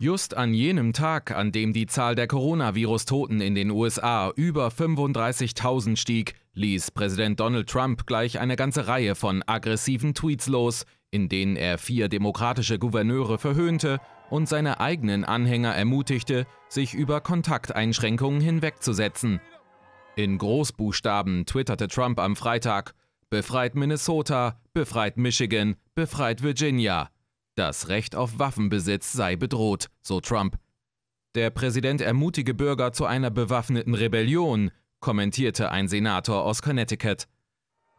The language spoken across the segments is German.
Just an jenem Tag, an dem die Zahl der Coronavirus-Toten in den USA über 35.000 stieg, ließ Präsident Donald Trump gleich eine ganze Reihe von aggressiven Tweets los, in denen er vier demokratische Gouverneure verhöhnte und seine eigenen Anhänger ermutigte, sich über Kontakteinschränkungen hinwegzusetzen. In Großbuchstaben twitterte Trump am Freitag: Befreit Minnesota, befreit Michigan, befreit Virginia. Das Recht auf Waffenbesitz sei bedroht, so Trump. Der Präsident ermutige Bürger zu einer bewaffneten Rebellion, kommentierte ein Senator aus Connecticut.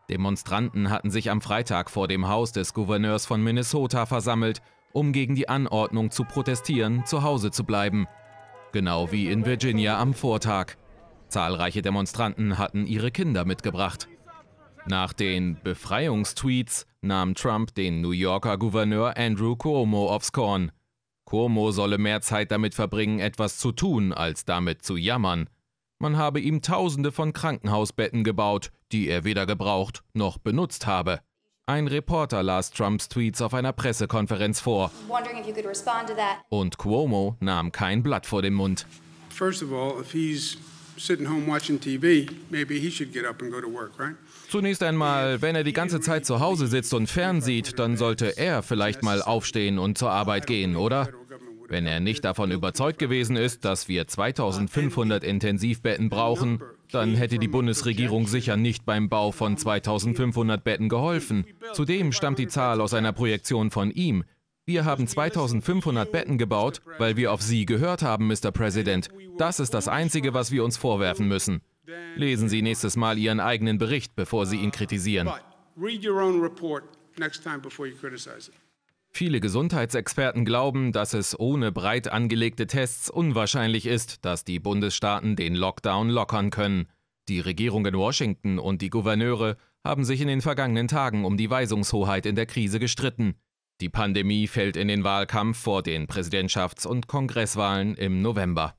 Demonstranten hatten sich am Freitag vor dem Haus des Gouverneurs von Minnesota versammelt, um gegen die Anordnung zu protestieren, zu Hause zu bleiben. Genau wie in Virginia am Vortag. Zahlreiche Demonstranten hatten ihre Kinder mitgebracht. Nach den Befreiungstweets nahm Trump den New Yorker Gouverneur Andrew Cuomo aufs Korn. Cuomo solle mehr Zeit damit verbringen, etwas zu tun, als damit zu jammern. Man habe ihm Tausende von Krankenhausbetten gebaut, die er weder gebraucht noch benutzt habe. Ein Reporter las Trumps Tweets auf einer Pressekonferenz vor. Und Cuomo nahm kein Blatt vor den Mund. First of all, if he's sitting home watching TV, maybe he should get up and go to work, right? Zunächst einmal, wenn er die ganze Zeit zu Hause sitzt und fernsieht, dann sollte er vielleicht mal aufstehen und zur Arbeit gehen, oder? Wenn er nicht davon überzeugt gewesen ist, dass wir 2500 Intensivbetten brauchen, dann hätte die Bundesregierung sicher nicht beim Bau von 2500 Betten geholfen. Zudem stammt die Zahl aus einer Projektion von ihm, wir haben 2500 Betten gebaut, weil wir auf Sie gehört haben, Mr. President. Das ist das Einzige, was wir uns vorwerfen müssen. Lesen Sie nächstes Mal Ihren eigenen Bericht, bevor Sie ihn kritisieren. Viele Gesundheitsexperten glauben, dass es ohne breit angelegte Tests unwahrscheinlich ist, dass die Bundesstaaten den Lockdown lockern können. Die Regierung in Washington und die Gouverneure haben sich in den vergangenen Tagen um die Weisungshoheit in der Krise gestritten. Die Pandemie fällt in den Wahlkampf vor den Präsidentschafts- und Kongresswahlen im November.